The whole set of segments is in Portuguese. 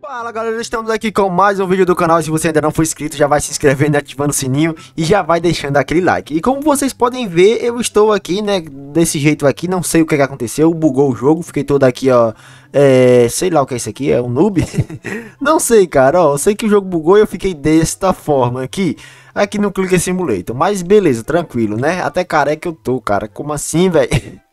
Fala galera, estamos aqui com mais um vídeo do canal, se você ainda não for inscrito já vai se inscrevendo ativando o sininho e já vai deixando aquele like. E como vocês podem ver, eu estou aqui, né, desse jeito aqui, não sei o que, que aconteceu, bugou o jogo, fiquei todo aqui, ó, é, sei lá o que é isso aqui, é um noob? não sei cara, ó, eu sei que o jogo bugou e eu fiquei desta forma aqui, aqui no Clicker Simulator, mas beleza, tranquilo, né, até careca eu tô, cara, como assim, velho?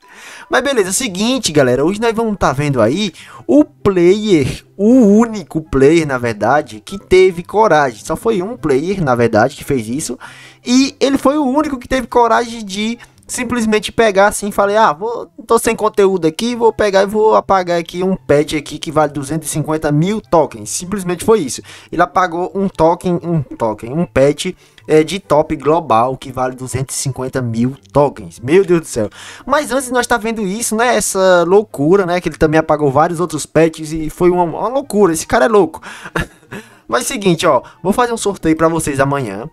Mas beleza, é seguinte, galera. Hoje nós vamos estar tá vendo aí o player, o único player, na verdade, que teve coragem. Só foi um player, na verdade, que fez isso. E ele foi o único que teve coragem de simplesmente pegar assim e falei, ah, vou, tô sem conteúdo aqui, vou pegar e vou apagar aqui um pet aqui que vale 250 mil tokens. Simplesmente foi isso. Ele apagou um token, um token, um pet eh, é, de top global que vale 250 mil tokens. Meu Deus do céu. Mas antes nós tá vendo isso, né? Essa loucura, né? Que ele também apagou vários outros pets e foi uma, uma loucura. Esse cara é louco. Mas seguinte, ó, vou fazer um sorteio para vocês amanhã.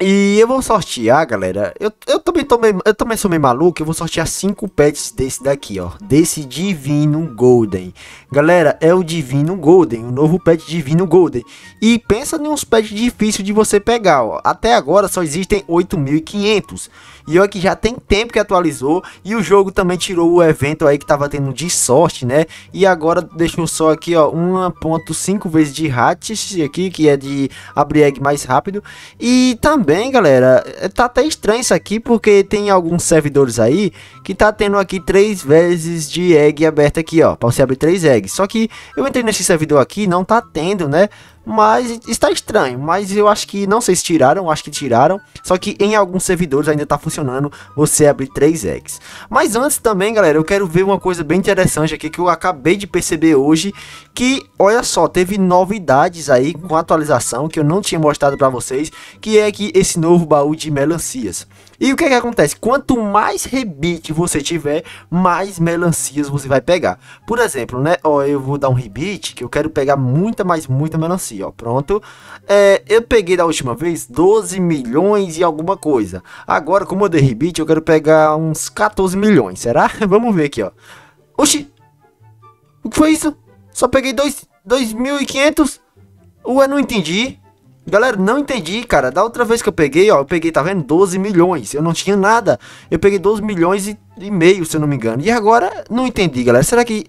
E eu vou sortear, galera. Eu, eu, também, tô meio, eu também sou meio maluco. Eu vou sortear 5 pets desse daqui, ó. Desse Divino Golden. Galera, é o Divino Golden. O novo pet Divino Golden. E pensa em uns pets difíceis de você pegar, ó. Até agora só existem 8.500. E olha que já tem tempo que atualizou. E o jogo também tirou o evento aí que tava tendo de sorte, né? E agora deixou só aqui, ó. 1.5 vezes de Hatch aqui, que é de abrir egg mais rápido. E também também, galera, é, tá até estranho isso aqui, porque tem alguns servidores aí que tá tendo aqui três vezes de egg aberta aqui, ó, pra você abrir três eggs. Só que eu entrei nesse servidor aqui, não tá tendo, né? Mas está estranho, mas eu acho que não sei se tiraram, acho que tiraram. Só que em alguns servidores ainda está funcionando você abrir 3x. Mas antes também, galera, eu quero ver uma coisa bem interessante aqui que eu acabei de perceber hoje, que olha só, teve novidades aí com atualização que eu não tinha mostrado para vocês, que é que esse novo baú de melancias. E o que, é que acontece? Quanto mais rebite você tiver, mais melancias você vai pegar. Por exemplo, né? Ó, eu vou dar um rebite que eu quero pegar muita, mas muita melancia ó, pronto. É, eu peguei da última vez 12 milhões e alguma coisa. Agora, como eu dei eu quero pegar uns 14 milhões, será? Vamos ver aqui, ó. Oxi! O que foi isso? Só peguei 2.500? Ué, não entendi. Galera, não entendi, cara. Da outra vez que eu peguei, ó, eu peguei, tá vendo? 12 milhões. Eu não tinha nada. Eu peguei 12 milhões e, e meio, se eu não me engano. E agora, não entendi, galera. Será que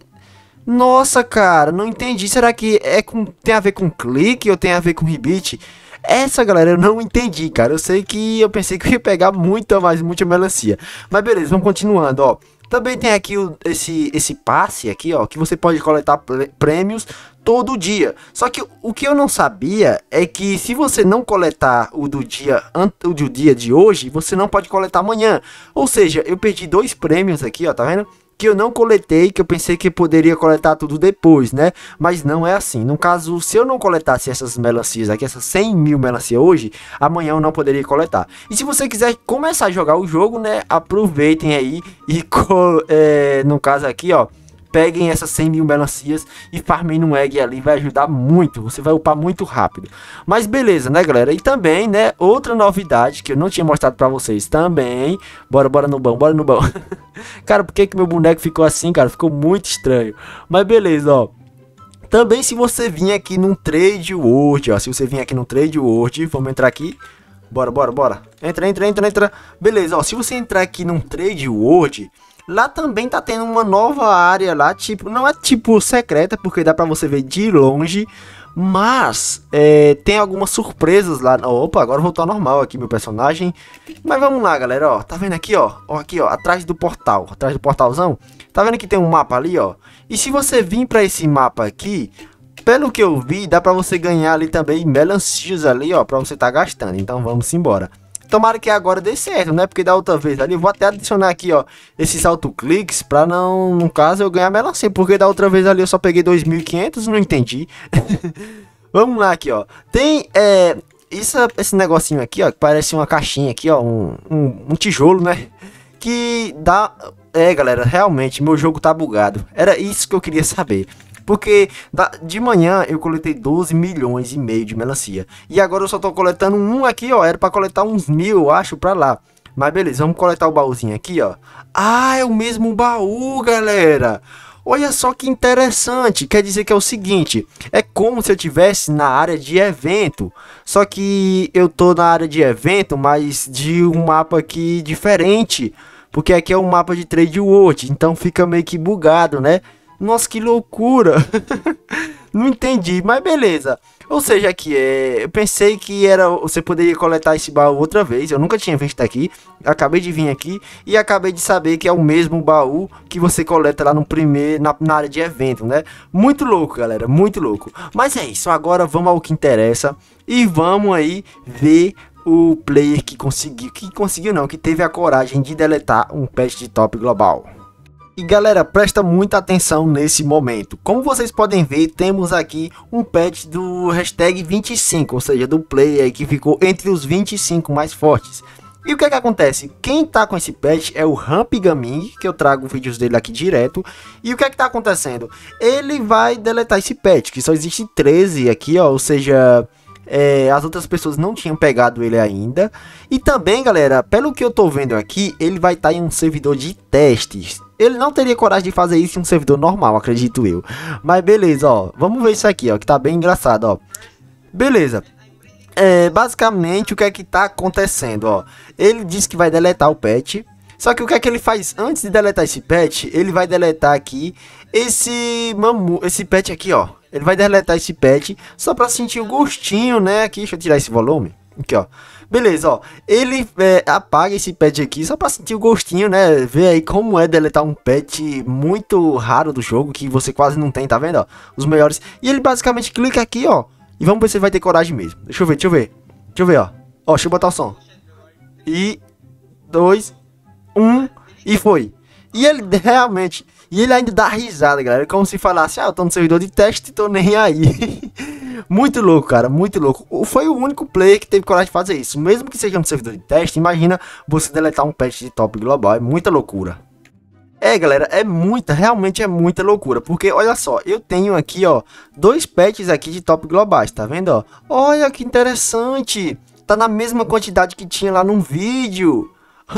nossa, cara, não entendi. Será que é com, tem a ver com clique ou tem a ver com rebite? Essa galera eu não entendi, cara. Eu sei que eu pensei que eu ia pegar muita, mais muita melancia. Mas beleza, vamos continuando, ó. Também tem aqui o, esse, esse passe aqui, ó, que você pode coletar prêmios todo dia. Só que o que eu não sabia é que se você não coletar o do dia o do dia de hoje, você não pode coletar amanhã. Ou seja, eu perdi dois prêmios aqui, ó, tá vendo? que eu não coletei, que eu pensei que poderia coletar tudo depois, né? Mas não é assim. No caso, se eu não coletasse essas melancias aqui, essas 100 mil melancias hoje, amanhã eu não poderia coletar. E se você quiser começar a jogar o jogo, né? Aproveitem aí e, é, no caso aqui, ó peguem essas 100 mil melancias e farmem um egg ali, vai ajudar muito, você vai upar muito rápido. Mas beleza, né galera? E também, né, outra novidade que eu não tinha mostrado pra vocês também, bora, bora no bom bora no bom cara, por que que meu boneco ficou assim, cara? Ficou muito estranho. Mas beleza, ó. Também se você vir aqui num Trade World, ó, se você vir aqui num Trade World, vamos entrar aqui, bora, bora, bora, entra, entra, entra, entra, beleza, ó, se você entrar aqui num Trade World Lá também tá tendo uma nova área lá, tipo, não é tipo secreta, porque dá pra você ver de longe, mas é, tem algumas surpresas lá. Opa, agora voltou ao normal aqui meu personagem. Mas vamos lá, galera, ó. Tá vendo aqui, ó? ó aqui, ó, atrás do portal, atrás do portalzão. Tá vendo que tem um mapa ali, ó? E se você vir pra esse mapa aqui, pelo que eu vi, dá pra você ganhar ali também melancias ali, ó, pra você tá gastando. Então vamos embora. Tomara que agora dê certo, né? Porque da outra vez ali, vou até adicionar aqui, ó, esses autocliques pra não, no caso, eu ganhar melancia. Porque da outra vez ali eu só peguei 2.500, não entendi. Vamos lá aqui, ó. Tem, é, isso, esse negocinho aqui, ó, que parece uma caixinha aqui, ó, um, um, um tijolo, né? Que dá... É, galera, realmente, meu jogo tá bugado. Era isso que eu queria saber. Porque de manhã eu coletei 12 milhões e meio de melancia. E agora eu só tô coletando um aqui, ó. Era pra coletar uns mil, eu acho, pra lá. Mas beleza, vamos coletar o baúzinho aqui, ó. Ah, é o mesmo baú, galera. Olha só que interessante, quer dizer que é o seguinte, é como se eu tivesse na área de evento, só que eu tô na área de evento, mas de um mapa aqui diferente, porque aqui é um mapa de Trade World, então fica meio que bugado, né? Nossa, que loucura! não entendi, mas beleza. Ou seja, que é. Eu pensei que era. Você poderia coletar esse baú outra vez. Eu nunca tinha visto aqui. Acabei de vir aqui e acabei de saber que é o mesmo baú que você coleta lá no primeiro. Na, na área de evento, né? Muito louco, galera. Muito louco. Mas é isso. Agora vamos ao que interessa. E vamos aí ver o player que conseguiu. Que conseguiu não, que teve a coragem de deletar um patch de top global. E galera, presta muita atenção nesse momento. Como vocês podem ver, temos aqui um patch do hashtag 25, ou seja, do player que ficou entre os 25 mais fortes. E o que é que acontece? Quem tá com esse patch é o Ramp Gaming, que eu trago vídeos dele aqui direto. E o que é que tá acontecendo? Ele vai deletar esse patch, que só existe 13 aqui, ó, ou seja... É, as outras pessoas não tinham pegado ele ainda. E também, galera, pelo que eu tô vendo aqui, ele vai estar tá em um servidor de testes. Ele não teria coragem de fazer isso em um servidor normal, acredito eu. Mas beleza, ó. Vamos ver isso aqui, ó, que tá bem engraçado, ó. Beleza. É, basicamente, o que é que tá acontecendo, ó. Ele diz que vai deletar o patch. Só que o que é que ele faz antes de deletar esse patch? Ele vai deletar aqui esse mamu, esse patch aqui, ó. Ele vai deletar esse patch só pra sentir o gostinho, né? Aqui, deixa eu tirar esse volume. Aqui, ó. Beleza, ó. Ele é, apaga esse pet aqui só pra sentir o gostinho, né? Ver aí como é deletar um pet muito raro do jogo, que você quase não tem, tá vendo? Ó, os melhores. E ele basicamente clica aqui, ó. E vamos ver se ele vai ter coragem mesmo. Deixa eu ver, deixa eu ver. Deixa eu ver, ó. Ó, deixa eu botar o som. E... Dois... Um... E foi. E ele realmente... E ele ainda dá risada, galera. Como se falasse, ah, eu tô no servidor de teste e tô nem aí. Muito louco, cara, muito louco. Foi o único player que teve coragem de fazer isso. Mesmo que seja um servidor de teste, imagina você deletar um patch de top global. É muita loucura. É, galera, é muita, realmente é muita loucura, porque olha só, eu tenho aqui, ó, dois patches aqui de top globais, tá vendo, ó? Olha que interessante, tá na mesma quantidade que tinha lá num vídeo.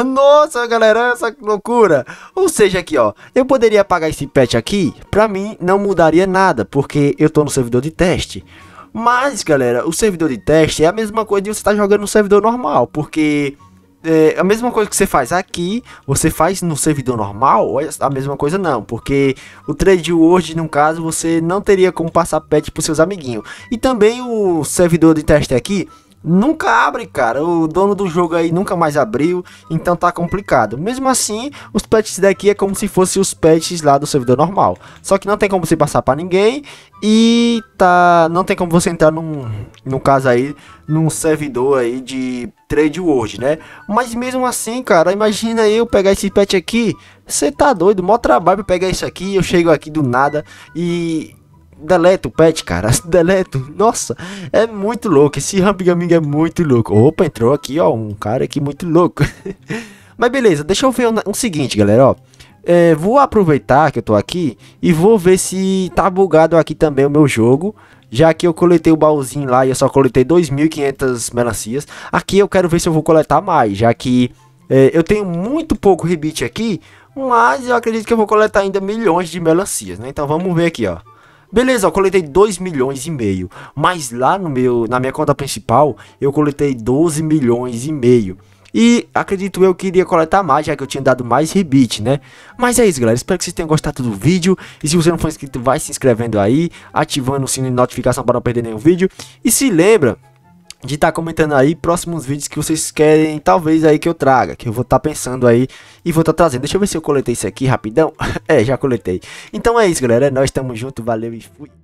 Nossa, galera, essa loucura. Ou seja, aqui, ó, eu poderia apagar esse patch aqui, pra mim não mudaria nada, porque eu tô no servidor de teste. Mas, galera, o servidor de teste é a mesma coisa de você estar tá jogando no servidor normal, porque é, a mesma coisa que você faz aqui, você faz no servidor normal, é a mesma coisa não, porque o Trade World, no caso, você não teria como passar patch para seus amiguinhos. E também o servidor de teste aqui, nunca abre, cara. O dono do jogo aí nunca mais abriu, então tá complicado. Mesmo assim, os patches daqui é como se fossem os patches lá do servidor normal. Só que não tem como você passar para ninguém e tá, não tem como você entrar num, no caso aí, num servidor aí de trade world, né? Mas mesmo assim, cara, imagina eu pegar esse patch aqui, você tá doido, mó trabalho pra pegar isso aqui, eu chego aqui do nada e deleta o pet, cara. Deleta. Nossa, é muito louco. Esse Gaming é muito louco. Opa, entrou aqui, ó. Um cara aqui muito louco. Mas beleza, deixa eu ver o um, um seguinte, galera, ó. É, vou aproveitar que eu tô aqui e vou ver se tá bugado aqui também o meu jogo. Já que eu coletei o baúzinho lá e eu só coletei 2.500 melancias. Aqui eu quero ver se eu vou coletar mais, já que é, eu tenho muito pouco rebite aqui. Mas eu acredito que eu vou coletar ainda milhões de melancias, né? Então vamos ver aqui, ó. Beleza, eu coletei 2 milhões e meio. Mas lá no meu, na minha conta principal, eu coletei 12 milhões e meio. E acredito eu que iria coletar mais, já que eu tinha dado mais rebite, né? Mas é isso, galera. Espero que vocês tenham gostado do vídeo. E se você não for inscrito, vai se inscrevendo aí, ativando o sininho de notificação para não perder nenhum vídeo. E se lembra de estar tá comentando aí próximos vídeos que vocês querem, talvez aí que eu traga, que eu vou estar tá pensando aí e vou estar tá trazendo. Deixa eu ver se eu coletei isso aqui rapidão. é, já coletei. Então é isso, galera. Nós estamos junto, valeu e fui.